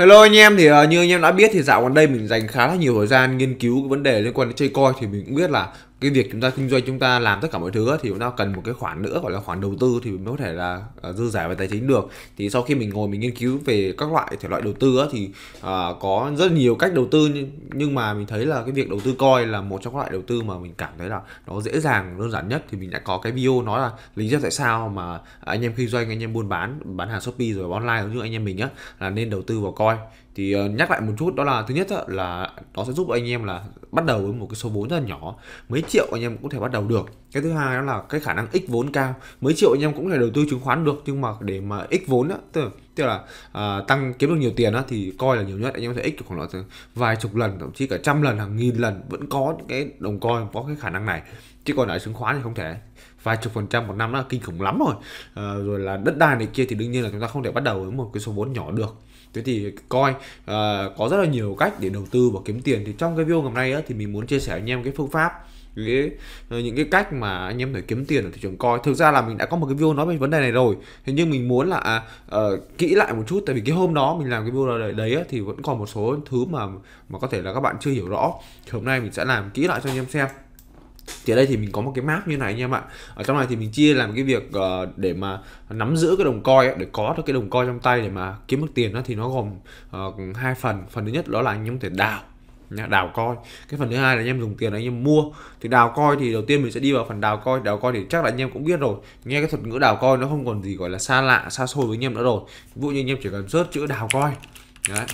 Hello anh em thì ờ, như anh em đã biết thì dạo gần đây mình dành khá là nhiều thời gian nghiên cứu cái vấn đề liên quan đến chơi coi thì mình cũng biết là cái việc chúng ta kinh doanh chúng ta làm tất cả mọi thứ thì chúng ta cần một cái khoản nữa gọi là khoản đầu tư thì mới có thể là à, dư giả về tài chính được thì sau khi mình ngồi mình nghiên cứu về các loại thể loại đầu tư thì à, có rất nhiều cách đầu tư nhưng mà mình thấy là cái việc đầu tư coi là một trong các loại đầu tư mà mình cảm thấy là nó dễ dàng đơn giản nhất thì mình đã có cái video nói là lý do tại sao mà anh em kinh doanh anh em buôn bán bán hàng shopee rồi online giống như anh em mình á là nên đầu tư vào coi thì ờ, nhắc lại một chút đó là thứ nhất là nó sẽ giúp anh em là bắt đầu với một cái số vốn rất là nhỏ mấy triệu anh em cũng có thể bắt đầu được cái thứ hai đó là cái khả năng x vốn cao mấy triệu anh em cũng có thể đầu tư chứng khoán được nhưng mà để mà x vốn đó tức là, tức là à, tăng kiếm được nhiều tiền á thì coi là nhiều nhất anh em có thể x khoảng là vài chục lần thậm chí cả trăm lần hàng nghìn lần vẫn có những cái đồng coin có cái khả năng này chứ còn ở chứng khoán thì không thể vài chục phần trăm một năm đó là kinh khủng lắm rồi à, rồi là đất đai này kia thì đương nhiên là chúng ta không thể bắt đầu với một cái số vốn nhỏ được thế thì coi uh, có rất là nhiều cách để đầu tư và kiếm tiền thì trong cái video ngày hôm nay á, thì mình muốn chia sẻ anh em cái phương pháp cái ờ, những cái cách mà anh em phải kiếm tiền ở thị trường coi thực ra là mình đã có một cái video nói về vấn đề này rồi thế nhưng mình muốn là uh, kỹ lại một chút tại vì cái hôm đó mình làm cái video đấy, đấy thì vẫn còn một số thứ mà mà có thể là các bạn chưa hiểu rõ thì hôm nay mình sẽ làm kỹ lại cho anh em xem thì ở đây thì mình có một cái map như này anh em ạ ở trong này thì mình chia làm cái việc uh, để mà nắm giữ cái đồng coi ấy, để có được cái đồng coi trong tay để mà kiếm được tiền đó thì nó gồm uh, hai phần phần thứ nhất đó là anh em có thể đào đào coi cái phần thứ hai là anh em dùng tiền anh em mua thì đào coi thì đầu tiên mình sẽ đi vào phần đào coi đào coi thì chắc là anh em cũng biết rồi nghe cái thuật ngữ đào coi nó không còn gì gọi là xa lạ xa xôi với anh em nữa rồi ví dụ như anh em chỉ cần rớt chữ đào coi đấy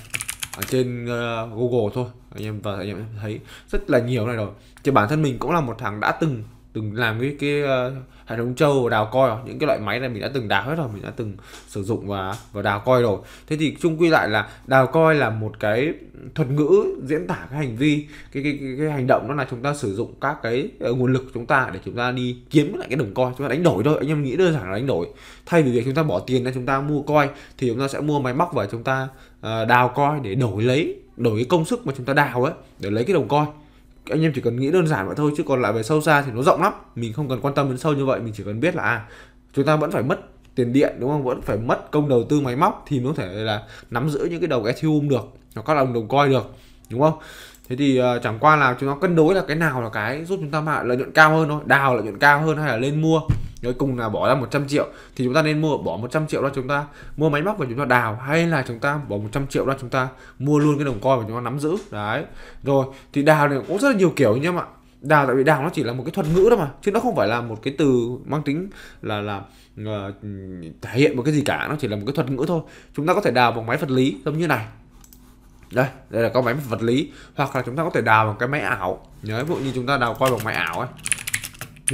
ở trên uh, Google thôi anh em và anh em thấy rất là nhiều này rồi chứ bản thân mình cũng là một thằng đã từng từng làm cái cái uh, hệ thống trâu đào coi rồi. những cái loại máy này mình đã từng đào hết rồi mình đã từng sử dụng và và đào coi rồi thế thì chung quy lại là đào coi là một cái thuật ngữ diễn tả cái hành vi cái cái, cái, cái hành động đó là chúng ta sử dụng các cái uh, nguồn lực của chúng ta để chúng ta đi kiếm lại cái đồng coin chúng ta đánh đổi thôi anh em nghĩ đơn giản là đánh đổi thay vì việc chúng ta bỏ tiền ra chúng ta mua coin thì chúng ta sẽ mua máy móc và chúng ta uh, đào coin để đổi lấy đổi cái công sức mà chúng ta đào ấy để lấy cái đồng coin anh em chỉ cần nghĩ đơn giản vậy thôi chứ còn lại về sâu xa thì nó rộng lắm mình không cần quan tâm đến sâu như vậy mình chỉ cần biết là à, chúng ta vẫn phải mất tiền điện đúng không vẫn phải mất công đầu tư máy móc thì mới có thể là nắm giữ những cái đồng ethereum được hoặc các đồng đồng coi được đúng không thế thì uh, chẳng qua là chúng nó cân đối là cái nào là cái giúp chúng ta mà lợi nhuận cao hơn thôi đào lợi nhuận cao hơn hay là lên mua nói cùng là bỏ ra 100 triệu thì chúng ta nên mua bỏ 100 triệu ra chúng ta mua máy móc và chúng ta đào hay là chúng ta bỏ 100 triệu ra chúng ta mua luôn cái đồng coi và chúng ta nắm giữ đấy rồi thì đào này cũng rất là nhiều kiểu nhé mọi ạ đào tại vì đào nó chỉ là một cái thuật ngữ đó mà chứ nó không phải là một cái từ mang tính là là uh, thể hiện một cái gì cả nó chỉ là một cái thuật ngữ thôi chúng ta có thể đào bằng máy vật lý giống như này đây đây là có máy vật lý hoặc là chúng ta có thể đào bằng cái máy ảo nhớ ví dụ như chúng ta đào coi bằng máy ảo ấy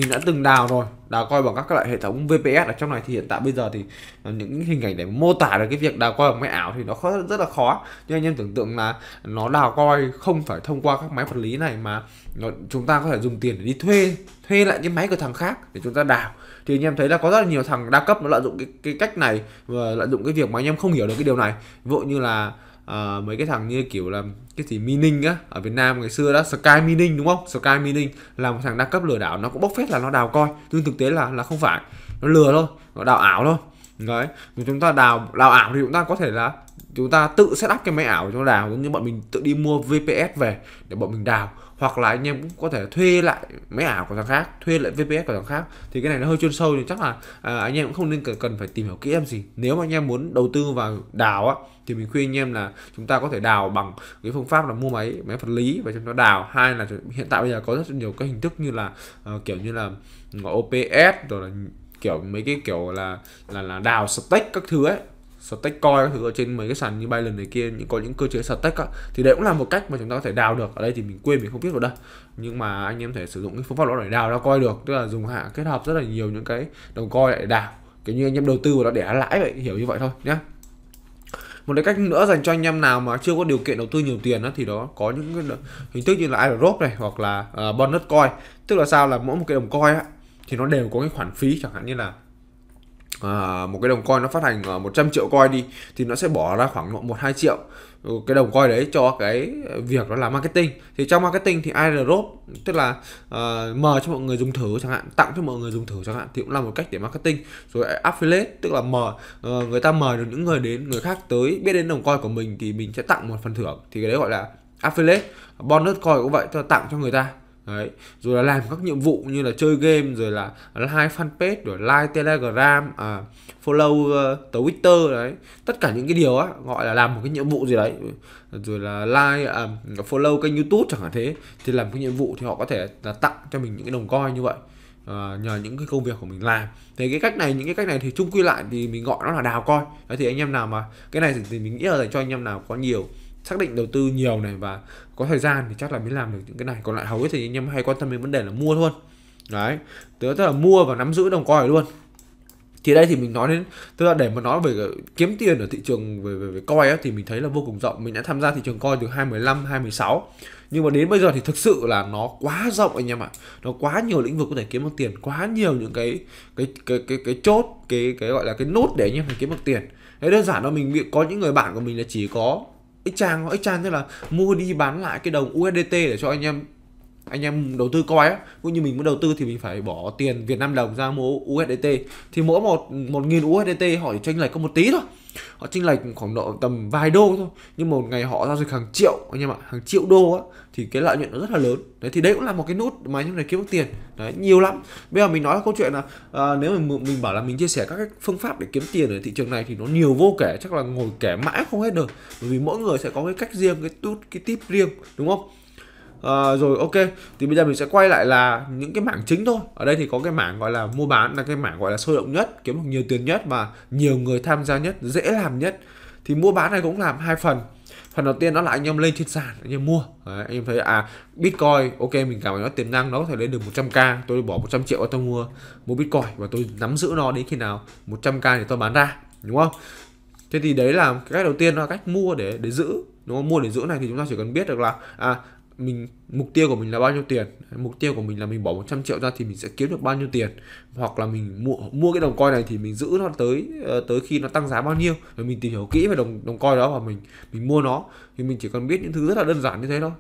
mình đã từng đào rồi đào coi bằng các loại hệ thống VPS ở trong này thì hiện tại bây giờ thì những hình ảnh để mô tả được cái việc đào coi bằng máy ảo thì nó khó, rất là khó nhưng anh em tưởng tượng là nó đào coi không phải thông qua các máy vật lý này mà nó, chúng ta có thể dùng tiền để đi thuê thuê lại cái máy của thằng khác để chúng ta đào thì anh em thấy là có rất là nhiều thằng đa cấp nó lợi dụng cái, cái cách này và lợi dụng cái việc mà anh em không hiểu được cái điều này ví dụ như là uh, mấy cái thằng như kiểu là cái gì mining á ở Việt Nam ngày xưa đó Sky mining đúng không Sky mining là một thằng đa cấp lừa đảo nó cũng bốc phét là nó đào coi nhưng thực tế là là không phải nó lừa thôi nó đào ảo thôi đấy chúng ta đào đào ảo thì chúng ta có thể là chúng ta tự set up cái máy ảo cho nó đào giống như bọn mình tự đi mua VPS về để bọn mình đào hoặc là anh em cũng có thể thuê lại máy ảo của thằng khác thuê lại VPS của thằng khác thì cái này nó hơi chuyên sâu thì chắc là à, anh em cũng không nên cần, phải tìm hiểu kỹ em gì nếu mà anh em muốn đầu tư vào đào á thì mình khuyên anh em là chúng ta có thể đào bằng cái phương pháp là mua máy máy vật lý và chúng ta đào hai là hiện tại bây giờ có rất nhiều các hình thức như là uh, kiểu như là ừ, OPS rồi là kiểu mấy cái kiểu là là là đào stack các thứ ấy stack coin các thứ ở trên mấy cái sàn như Binance này kia những có những cơ chế stack á thì đấy cũng là một cách mà chúng ta có thể đào được ở đây thì mình quên mình không biết rồi đâu nhưng mà anh em thể sử dụng cái phương pháp đó để đào ra coi được tức là dùng hạ kết hợp rất là nhiều những cái đồng coi để đào kiểu như anh em đầu tư vào nó để lãi vậy hiểu như vậy thôi nhé một cái cách nữa dành cho anh em nào mà chưa có điều kiện đầu tư nhiều tiền đó, thì đó có những cái hình thức như là airdrop này hoặc là uh, bonus coin tức là sao là mỗi một cái đồng coin á thì nó đều có cái khoản phí chẳng hạn như là à, một cái đồng coin nó phát hành 100 ờ, triệu coin đi thì nó sẽ bỏ ra khoảng độ 1 2 triệu ừ, cái đồng coin đấy cho cái việc đó là marketing thì trong marketing thì ai drop tức là uh, mời cho mọi người dùng thử chẳng hạn tặng cho mọi người dùng thử chẳng hạn thì cũng là một cách để marketing rồi affiliate tức là mời uh, người ta mời được những người đến người khác tới biết đến đồng coin của mình thì mình sẽ tặng một phần thưởng thì cái đấy gọi là affiliate bonus coin cũng vậy tức là tặng cho người ta Đấy, rồi là làm các nhiệm vụ như là chơi game rồi là like fanpage rồi like telegram à, follow uh, twitter đấy tất cả những cái điều á gọi là làm một cái nhiệm vụ gì đấy rồi là like à, follow kênh youtube chẳng hạn thế thì làm cái nhiệm vụ thì họ có thể là tặng cho mình những cái đồng coi như vậy À, nhờ những cái công việc của mình làm thì cái cách này những cái cách này thì chung quy lại thì mình gọi nó là đào coi đấy thì anh em nào mà cái này thì mình nghĩ là dành cho anh em nào có nhiều xác định đầu tư nhiều này và có thời gian thì chắc là mới làm được những cái này còn lại hầu hết thì anh em hay quan tâm đến vấn đề là mua thôi đấy tớ tức là mua và nắm giữ đồng coi luôn thì đây thì mình nói đến tức là để mà nói về kiếm tiền ở thị trường về về, về coin ấy, thì mình thấy là vô cùng rộng mình đã tham gia thị trường coi từ 2015 2016 nhưng mà đến bây giờ thì thực sự là nó quá rộng anh em ạ nó quá nhiều lĩnh vực có thể kiếm được tiền quá nhiều những cái cái cái cái cái chốt cái cái gọi là cái nốt để anh em phải kiếm được tiền đấy đơn giản là mình bị có những người bạn của mình là chỉ có ấy exchange tức là mua đi bán lại cái đồng USDT để cho anh em anh em đầu tư coi á cũng như mình muốn đầu tư thì mình phải bỏ tiền Việt Nam đồng ra mua USDT thì mỗi một một nghìn USDT họ chỉ chênh lệch có một tí thôi họ chênh lệch khoảng độ tầm vài đô thôi nhưng một ngày họ giao dịch hàng triệu anh em ạ hàng triệu đô á thì cái lợi nhuận nó rất là lớn đấy thì đấy cũng là một cái nút mà những này kiếm được tiền đấy nhiều lắm bây giờ mình nói câu chuyện là à, nếu mà mình bảo là mình chia sẻ các cái phương pháp để kiếm tiền ở thị trường này thì nó nhiều vô kể chắc là ngồi kể mãi không hết được bởi vì mỗi người sẽ có cái cách riêng cái tút cái tip riêng đúng không à, rồi ok thì bây giờ mình sẽ quay lại là những cái mảng chính thôi ở đây thì có cái mảng gọi là mua bán là cái mảng gọi là sôi động nhất kiếm được nhiều tiền nhất và nhiều người tham gia nhất dễ làm nhất thì mua bán này cũng làm hai phần phần đầu tiên đó là anh em lên trên sàn anh em mua Đấy, anh em thấy à bitcoin ok mình cảm thấy nó tiềm năng nó có thể lên được 100k tôi bỏ 100 triệu và tôi mua mua bitcoin và tôi nắm giữ nó đến khi nào 100k thì tôi bán ra đúng không thế thì đấy là cái cách đầu tiên là cách mua để để giữ đúng không mua để giữ này thì chúng ta chỉ cần biết được là à mình mục tiêu của mình là bao nhiêu tiền mục tiêu của mình là mình bỏ 100 triệu ra thì mình sẽ kiếm được bao nhiêu tiền hoặc là mình mua mua cái đồng coin này thì mình giữ nó tới ờ, tới khi nó tăng giá bao nhiêu rồi mình tìm hiểu kỹ về đồng đồng coin đó và mình mình mua nó thì mình chỉ cần biết những thứ rất là đơn giản như thế thôi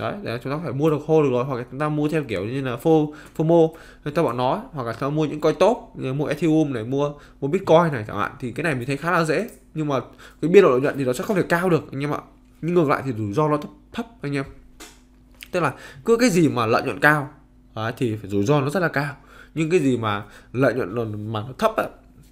đấy để chúng ta phải mua được hô được rồi hoặc là chúng ta mua theo kiểu như là phô fomo người ta bọn nó hoặc là chúng ta mua những coin tốt như mua ethereum này mua mua bitcoin này chẳng hạn thì cái này mình thấy khá là dễ nhưng mà cái biên độ lợi nhuận thì nó sẽ không thể cao được anh em ạ nhưng ngược lại thì rủi ro nó thấp, thấp anh em tức là cứ cái gì mà lợi nhuận cao đấy, thì rủi ro nó rất là cao nhưng cái gì mà lợi nhuận mà nó thấp ấy,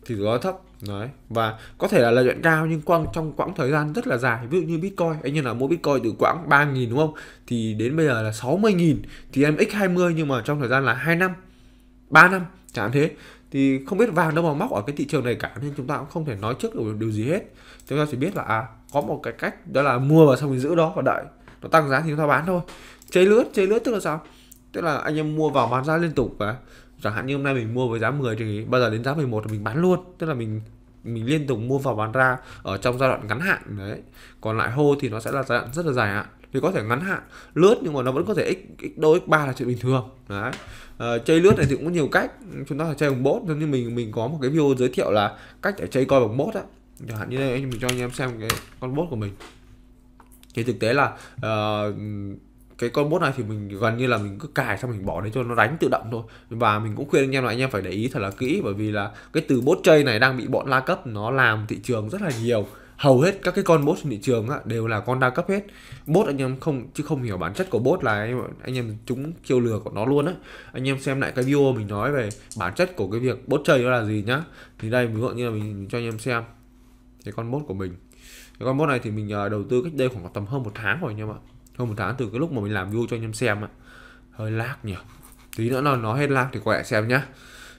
thì rủi ro thấp đấy và có thể là lợi nhuận cao nhưng quăng trong quãng thời gian rất là dài ví dụ như bitcoin anh như là mỗi bitcoin từ quãng 3.000 đúng không thì đến bây giờ là 60.000 thì em x 20 nhưng mà trong thời gian là 2 năm 3 năm chẳng thế thì không biết vàng đâu mà móc ở cái thị trường này cả nên chúng ta cũng không thể nói trước được điều gì hết chúng ta chỉ biết là à có một cái cách đó là mua và xong mình giữ đó và đợi nó tăng giá thì chúng ta bán thôi chơi lướt chơi lướt tức là sao tức là anh em mua vào bán ra liên tục và chẳng hạn như hôm nay mình mua với giá 10 thì bao giờ đến giá 11 thì mình bán luôn tức là mình mình liên tục mua vào bán ra ở trong giai đoạn ngắn hạn đấy còn lại hô thì nó sẽ là giai đoạn rất là dài hạn thì có thể ngắn hạn lướt nhưng mà nó vẫn có thể x x đôi x ba là chuyện bình thường đấy à, ờ, chơi lướt này thì cũng có nhiều cách chúng ta phải chơi bằng bốt. giống như mình mình có một cái video giới thiệu là cách để chơi coi bằng bốt á chẳng hạn như đây mình cho anh em xem cái con bốt của mình thì thực tế là uh, cái con bot này thì mình gần như là mình cứ cài xong mình bỏ đấy cho nó đánh tự động thôi và mình cũng khuyên anh em là anh em phải để ý thật là kỹ bởi vì là cái từ bot chơi này đang bị bọn la cấp nó làm thị trường rất là nhiều hầu hết các cái con bot trên thị trường á, đều là con đa cấp hết bot anh em không chứ không hiểu bản chất của bot là anh, anh em chúng chiêu lừa của nó luôn á anh em xem lại cái video mình nói về bản chất của cái việc bot chơi nó là gì nhá thì đây ví dụ như là mình cho anh em xem cái con bot của mình cái con bot này thì mình à, đầu tư cách đây khoảng tầm hơn một tháng rồi anh em ạ hơn một tháng từ cái lúc mà mình làm video cho anh em xem ạ hơi lag nhỉ tí nữa là nó hết lag thì quẹ xem nhá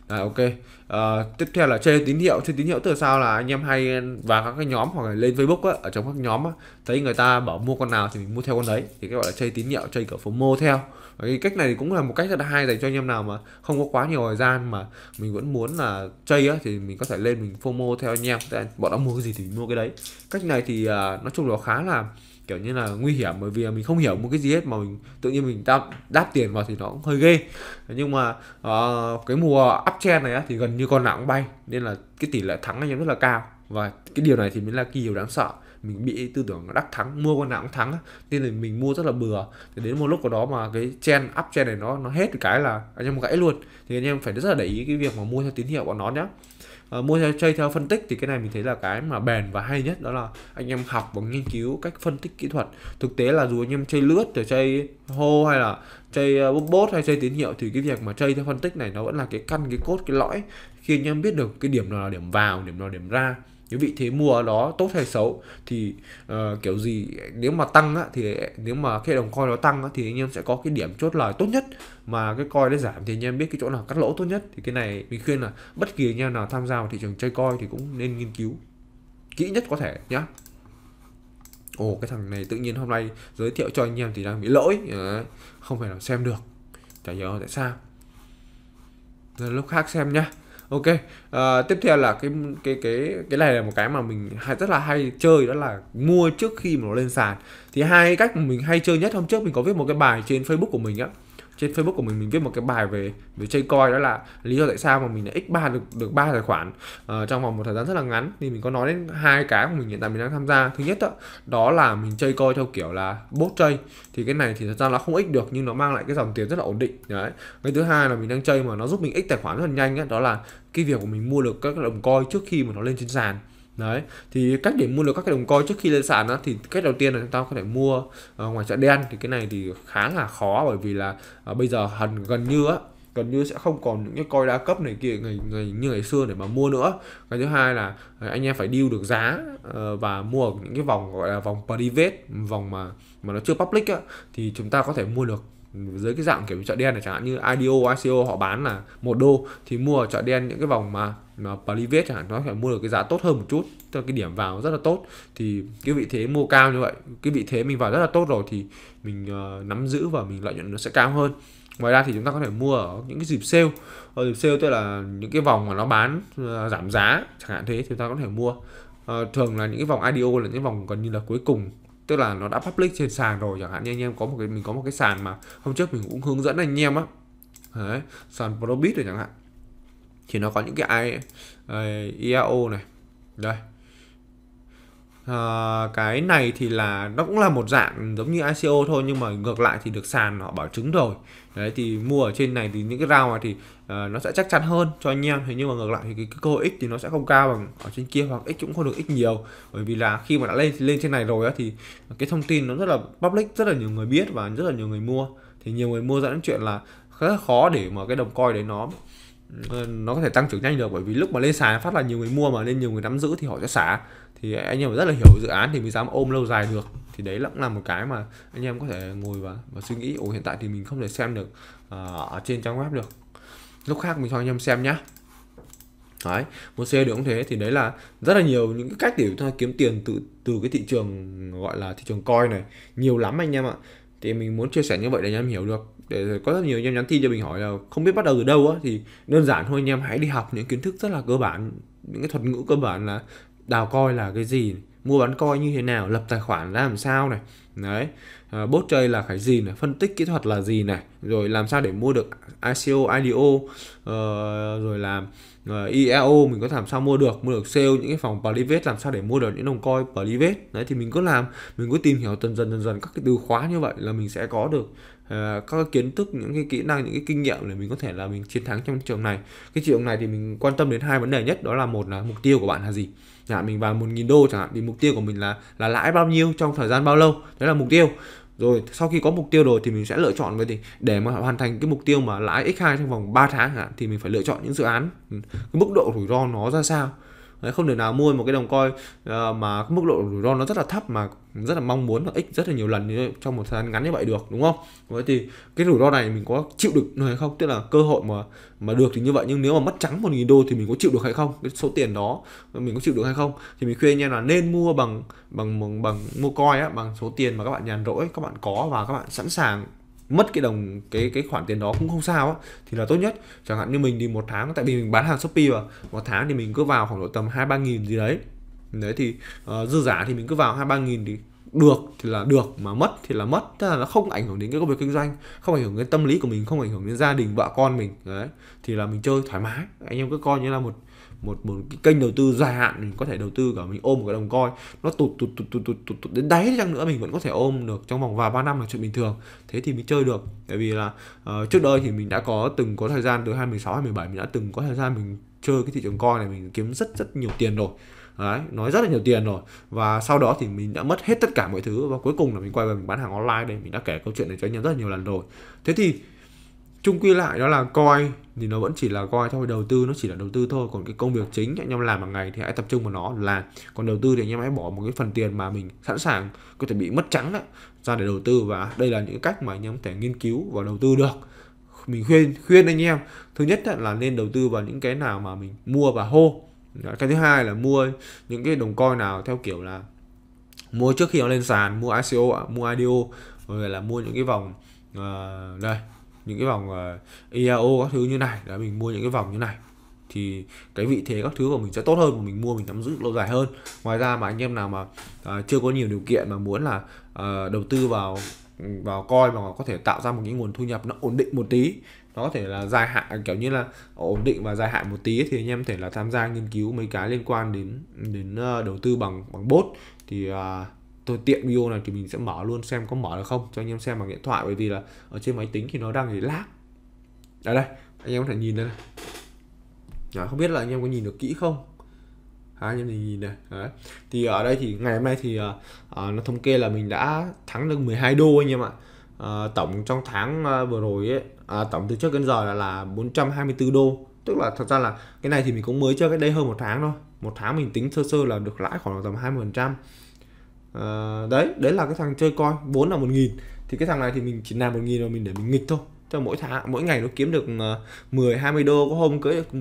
À, ok à, tiếp theo là chơi tín hiệu chơi tín hiệu từ sao là anh em hay vào các cái nhóm hoặc là lên facebook á, ở trong các nhóm á, thấy người ta bảo mua con nào thì mình mua theo con đấy thì cái gọi là chơi tín hiệu chơi kiểu phố mô theo và cái cách này thì cũng là một cách rất là hay dành cho anh em nào mà không có quá nhiều thời gian mà mình vẫn muốn là chơi á thì mình có thể lên mình phô fomo theo anh em bọn nó mua cái gì thì mình mua cái đấy cách này thì à, nói chung là khá là kiểu như là nguy hiểm bởi vì mình không hiểu một cái gì hết mà mình tự nhiên mình đáp đáp tiền vào thì nó cũng hơi ghê nhưng mà uh, cái mùa uptrend này á, thì gần như con nào cũng bay nên là cái tỷ lệ thắng anh em rất là cao và cái điều này thì mới là kỳ điều đáng sợ mình bị tư tưởng đắc thắng mua con nào cũng thắng nên là mình mua rất là bừa thì đến một lúc của đó mà cái chen up chen này nó nó hết cái là anh em gãy luôn thì anh em phải rất là để ý cái việc mà mua theo tín hiệu của nó nhé uh, mua theo chơi theo phân tích thì cái này mình thấy là cái mà bền và hay nhất đó là anh em học và nghiên cứu cách phân tích kỹ thuật thực tế là dù anh em chơi lướt rồi chơi hô hay là chơi uh, ờ, bot hay chơi tín hiệu thì cái việc mà chơi theo phân tích này nó vẫn là cái căn cái cốt cái lõi khi anh em biết được cái điểm nào là điểm vào điểm nào là điểm ra cái vị thế mua đó tốt hay xấu thì uh, kiểu gì nếu mà tăng á, thì nếu mà cái đồng coin nó tăng á, thì anh em sẽ có cái điểm chốt lời tốt nhất mà cái coin nó giảm thì anh em biết cái chỗ nào cắt lỗ tốt nhất thì cái này mình khuyên là bất kỳ anh em nào tham gia vào thị trường chơi coin thì cũng nên nghiên cứu kỹ nhất có thể nhá ồ cái thằng này tự nhiên hôm nay giới thiệu cho anh em thì đang bị lỗi không phải là xem được chả nhớ tại sao Rồi lúc khác xem nhá ok à, tiếp theo là cái cái cái cái này là một cái mà mình hay rất là hay chơi đó là mua trước khi mà nó lên sàn thì hai cách mà mình hay chơi nhất hôm trước mình có viết một cái bài trên facebook của mình á trên Facebook của mình mình viết một cái bài về về chơi coi đó là lý do tại sao mà mình lại x3 được được ba tài khoản uh, trong vòng một thời gian rất là ngắn thì mình có nói đến hai cái mà mình hiện tại mình đang tham gia thứ nhất đó, đó là mình chơi coi theo kiểu là bot chơi thì cái này thì thật ra nó không ích được nhưng nó mang lại cái dòng tiền rất là ổn định đấy cái thứ hai là mình đang chơi mà nó giúp mình x tài khoản rất là nhanh ấy, đó là cái việc của mình mua được các đồng coi trước khi mà nó lên trên sàn đấy thì cách để mua được các cái đồng coi trước khi lên sàn đó thì cách đầu tiên là chúng ta có thể mua uh, ngoài chợ đen thì cái này thì khá là khó bởi vì là uh, bây giờ hần gần như á gần như sẽ không còn những cái coi đa cấp này kia ngày, ngày như ngày xưa để mà mua nữa cái thứ hai là ờ, anh em phải deal được giá uh, và mua ở những cái vòng gọi là vòng private vòng mà mà nó chưa public á, thì chúng ta có thể mua được dưới cái dạng kiểu chợ đen là chẳng hạn như IDO, ICO họ bán là một đô thì mua ở chợ đen những cái vòng mà mà private chẳng hạn nó phải mua được cái giá tốt hơn một chút tức cái điểm vào rất là tốt thì cái vị thế mua cao như vậy cái vị thế mình vào rất là tốt rồi thì mình uh, nắm giữ và mình lợi nhuận nó sẽ cao hơn ngoài ra thì chúng ta có thể mua ở những cái dịp sale ở ờ, dịp sale tức là những cái vòng mà nó bán uh, giảm giá chẳng hạn thế thì chúng ta có thể mua uh, thường là những cái vòng IDO là những vòng gần như là cuối cùng tức là nó đã public trên sàn rồi chẳng hạn như anh em có một cái mình có một cái sàn mà hôm trước mình cũng hướng dẫn anh em á đấy sàn probit rồi chẳng hạn thì nó có những cái I, IAO này đây à, cái này thì là nó cũng là một dạng giống như ICO thôi nhưng mà ngược lại thì được sàn họ bảo chứng rồi đấy thì mua ở trên này thì những cái round mà thì uh, nó sẽ chắc chắn hơn cho anh em thế nhưng mà ngược lại thì cái, cái cơ hội x thì nó sẽ không cao bằng ở trên kia hoặc x cũng không được x nhiều bởi vì là khi mà đã lên lên trên này rồi á thì cái thông tin nó rất là public rất là nhiều người biết và rất là nhiều người mua thì nhiều người mua dẫn đến chuyện là khá khó để mà cái đồng coi đấy nó nó có thể tăng trưởng nhanh được bởi vì lúc mà lên sàn phát là nhiều người mua mà nên nhiều người nắm giữ thì họ sẽ xả thì anh em rất là hiểu dự án thì mới dám ôm lâu dài được thì đấy cũng là một cái mà anh em có thể ngồi và, và suy nghĩ ồ hiện tại thì mình không thể xem được uh, ở trên trang web được lúc khác mình cho anh em xem nhá đấy một xe được cũng thế thì đấy là rất là nhiều những cách để chúng ta kiếm tiền từ từ cái thị trường gọi là thị trường coi này nhiều lắm anh em ạ thì mình muốn chia sẻ như vậy để anh em hiểu được để có rất nhiều anh em nhắn tin cho mình hỏi là không biết bắt đầu từ đâu á thì đơn giản thôi anh em hãy đi học những kiến thức rất là cơ bản những cái thuật ngữ cơ bản là đào coi là cái gì mua bán coi như thế nào lập tài khoản ra làm sao này đấy à, bốt chơi là cái gì này phân tích kỹ thuật là gì này rồi làm sao để mua được ICO IDO uh, ờ, rồi làm Ờ, IEO mình có làm sao mua được mua được sale những cái phòng private làm sao để mua được những đồng coin private đấy thì mình cứ làm mình cứ tìm hiểu dần dần dần dần các cái từ khóa như vậy là mình sẽ có được uh, các kiến thức những cái kỹ năng những cái kinh nghiệm để mình có thể là mình chiến thắng trong trường này cái thị trường này thì mình quan tâm đến hai vấn đề nhất đó là một là mục tiêu của bạn là gì chẳng hạn mình vào 1.000 đô chẳng hạn thì mục tiêu của mình là là lãi bao nhiêu trong thời gian bao lâu đấy là mục tiêu rồi sau khi có mục tiêu rồi thì mình sẽ lựa chọn vậy thì để mà hoàn thành cái mục tiêu mà lãi x2 trong vòng 3 tháng hả thì mình phải lựa chọn những dự án ừ, cái mức độ rủi ro nó ra sao đấy, không thể nào mua một cái đồng coi uh, ờ, mà mức độ rủi ro nó rất là thấp mà rất là mong muốn nó ít rất là nhiều lần trong một thời gian ngắn như vậy được đúng không vậy thì cái rủi ro này mình có chịu được hay không tức là cơ hội mà mà được thì như vậy nhưng nếu mà mất trắng một nghìn đô thì mình có chịu được hay không cái số tiền đó mình có chịu được hay không thì mình khuyên anh em là nên mua bằng bằng bằng, bằng mua coi á bằng số tiền mà các bạn nhàn rỗi các bạn có và các bạn sẵn sàng mất cái đồng cái cái khoản tiền đó cũng không sao á thì là tốt nhất chẳng hạn như mình đi một tháng tại vì mình bán hàng shopee mà một tháng thì mình cứ vào khoảng độ tầm hai ba nghìn gì đấy đấy thì uh, dư giả thì mình cứ vào hai ba nghìn thì được thì là được mà mất thì là mất tức là nó không ảnh hưởng đến cái công việc kinh doanh không ảnh hưởng đến tâm lý của mình không ảnh hưởng đến gia đình vợ con mình đấy thì là mình chơi thoải mái anh em cứ coi như là một một một cái kênh đầu tư dài hạn mình có thể đầu tư cả mình ôm cái đồng coi nó tụt tụt tụt tụt tụt tụt, tụt đến đáy chăng nữa mình vẫn có thể ôm được trong vòng vài ba năm là chuyện bình thường thế thì mình chơi được tại vì là uh, trước đây thì mình đã có từng có thời gian từ 2016 2017 mình đã từng có thời gian mình chơi cái thị trường coi này mình kiếm rất rất nhiều tiền rồi Đấy, nói rất là nhiều tiền rồi và sau đó thì mình đã mất hết tất cả mọi thứ và cuối cùng là mình quay về mình bán hàng online đây mình đã kể câu chuyện này cho anh em rất là nhiều lần rồi thế thì chung quy lại đó là coi thì nó vẫn chỉ là coi thôi đầu tư nó chỉ là đầu tư thôi còn cái công việc chính anh em làm hàng ngày thì hãy tập trung vào nó là còn đầu tư thì anh em hãy bỏ một cái phần tiền mà mình sẵn sàng có thể bị mất trắng đấy ra để đầu tư và đây là những cách mà anh em có thể nghiên cứu và đầu tư được mình khuyên khuyên anh em thứ nhất là nên đầu tư vào những cái nào mà mình mua và hô cái thứ hai là mua những cái đồng coin nào theo kiểu là mua trước khi nó lên sàn mua ICO mua IDO rồi là mua những cái vòng uh, đây những cái vòng uh, ờ, IAO e các thứ như này là mình mua những cái vòng như này thì cái vị thế các thứ của mình sẽ tốt hơn và mình mua mình nắm giữ lâu dài hơn ngoài ra mà anh em nào mà uh, chưa có nhiều điều kiện mà muốn là uh, đầu tư vào vào coi mà có thể tạo ra một cái nguồn thu nhập nó ổn định một tí nó có thể là dài hạn à, kiểu như là ổn định và dài hạn một tí thì anh em có thể là tham gia nghiên cứu mấy cái liên quan đến đến đầu tư bằng bằng bot thì uh, tôi tiện video này thì mình sẽ mở luôn xem có mở được không cho anh em xem bằng điện thoại bởi vì là ở trên máy tính thì nó đang bị lag ở đây anh em có thể nhìn đây này không biết là anh em có nhìn được kỹ không hai anh em nhìn này Đấy. thì ở đây thì ngày hôm nay thì uh, nó thống kê là mình đã thắng được 12 đô anh em ạ à, tổng trong tháng uh, vừa rồi ấy, à, tổng từ trước đến giờ là là 424 đô tức là thật ra là cái này thì mình cũng mới chơi cái đây hơn một tháng thôi một tháng mình tính sơ sơ là được lãi khoảng tầm 20 phần trăm Ờ, đấy đấy là cái thằng chơi coin vốn là một nghìn thì cái thằng này thì mình chỉ làm một nghìn rồi mình để mình nghịch thôi cho mỗi tháng mỗi ngày nó kiếm được 10 ờ, 20 đô có hôm cưới được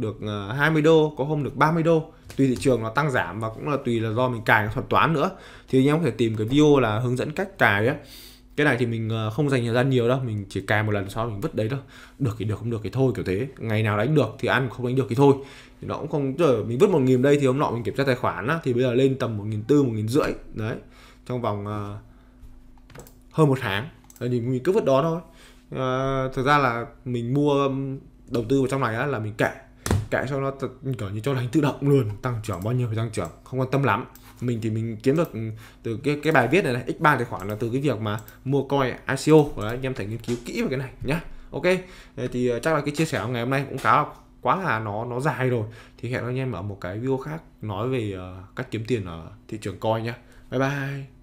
được 20 ờ, đô có hôm được 30 đô tùy thị trường nó tăng giảm và cũng là tùy là do mình cài thuật toán nữa thì anh em có thể tìm cái video là hướng dẫn cách cài ấy cái này thì mình không dành thời gian nhiều đâu mình chỉ cài một lần sau mình vứt đấy thôi được thì được không được thì thôi kiểu thế ngày nào đánh được thì ăn không đánh được thì thôi thì nó cũng không chờ mình vứt một nghìn đây thì hôm nọ mình kiểm tra tài khoản á, thì bây giờ lên tầm một nghìn tư một nghìn rưỡi đấy trong vòng uh, hơn một tháng thì mình cứ vứt đó thôi uh, thực ra là mình mua đầu tư vào trong này á, là mình kệ kệ cho nó kiểu như cho nó tự động luôn tăng trưởng bao nhiêu thì tăng trưởng không quan tâm lắm mình thì mình kiếm được từ cái cái bài viết này này x 3 tài khoản là từ cái việc mà mua coi ICO đấy, anh em phải nghiên cứu kỹ về cái này nhá ok thì ờ, chắc là cái chia sẻ ngày hôm nay cũng khá là quá là nó nó dài rồi thì hẹn anh em ở một cái video khác nói về uh, cách kiếm tiền ở thị trường coin nhé bye bye